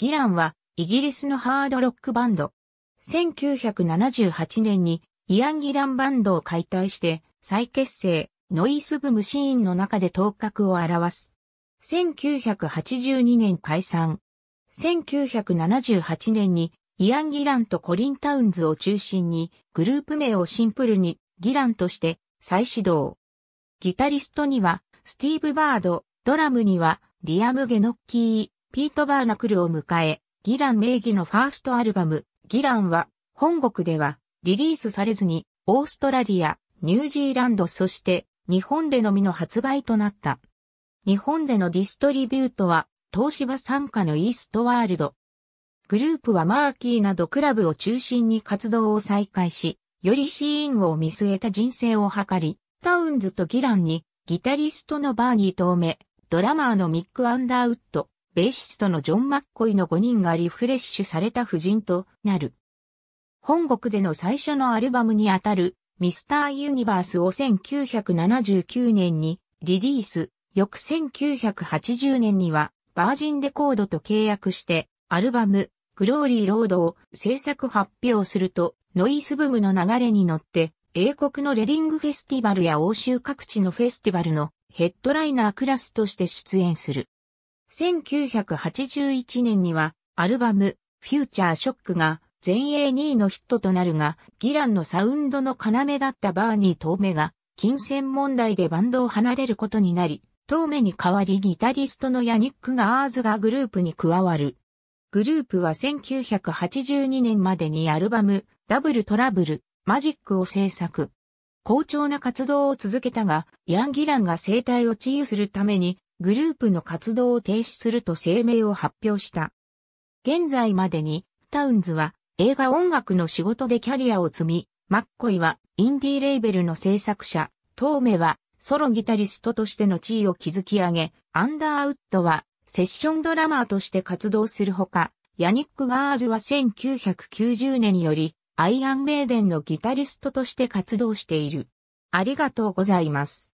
ギランはイギリスのハードロックバンド。1978年にイアン・ギランバンドを解体して再結成、ノイスブムシーンの中で頭角を表す。1982年解散。1978年にイアン・ギランとコリン・タウンズを中心にグループ名をシンプルにギランとして再始動。ギタリストにはスティーブ・バード、ドラムにはリアム・ゲノッキー、ピート・バーナクルを迎え、ギラン名義のファーストアルバム、ギランは、本国ではリリースされずに、オーストラリア、ニュージーランドそして日本でのみの発売となった。日本でのディストリビュートは東芝傘下のイーストワールド。グループはマーキーなどクラブを中心に活動を再開し、よりシーンを見据えた人生を図り、タウンズとギランにギタリストのバーニー・トーメ、ドラマーのミック・アンダーウッド、ベーシストのジョン・マッコイの5人がリフレッシュされた夫人となる。本国での最初のアルバムにあたるミスター・ユニバースを1979年にリリース、翌1980年にはバージンレコードと契約してアルバムグローリー・ロードを制作発表するとノイズブームの流れに乗って英国のレディングフェスティバルや欧州各地のフェスティバルのヘッドライナークラスとして出演する。1981年にはアルバムフューチャーショックが全英2位のヒットとなるが、ギランのサウンドの要だったバーニー・トーメが、金銭問題でバンドを離れることになり、トーメに代わりギタリストのヤニック・ガーズがグループに加わる。グループは1982年までにアルバム、ダブルトラブル、マジックを制作。好調な活動を続けたが、ヤン・ギランが生態を治癒するためにグループの活動を停止すると声明を発表した。現在までに、タウンズは映画音楽の仕事でキャリアを積み、マッコイはインディーレーベルの制作者、トーメはソロギタリストとしての地位を築き上げ、アンダーウッドはセッションドラマーとして活動するほか、ヤニック・ガーズは1990年よりアイアン・メイデンのギタリストとして活動している。ありがとうございます。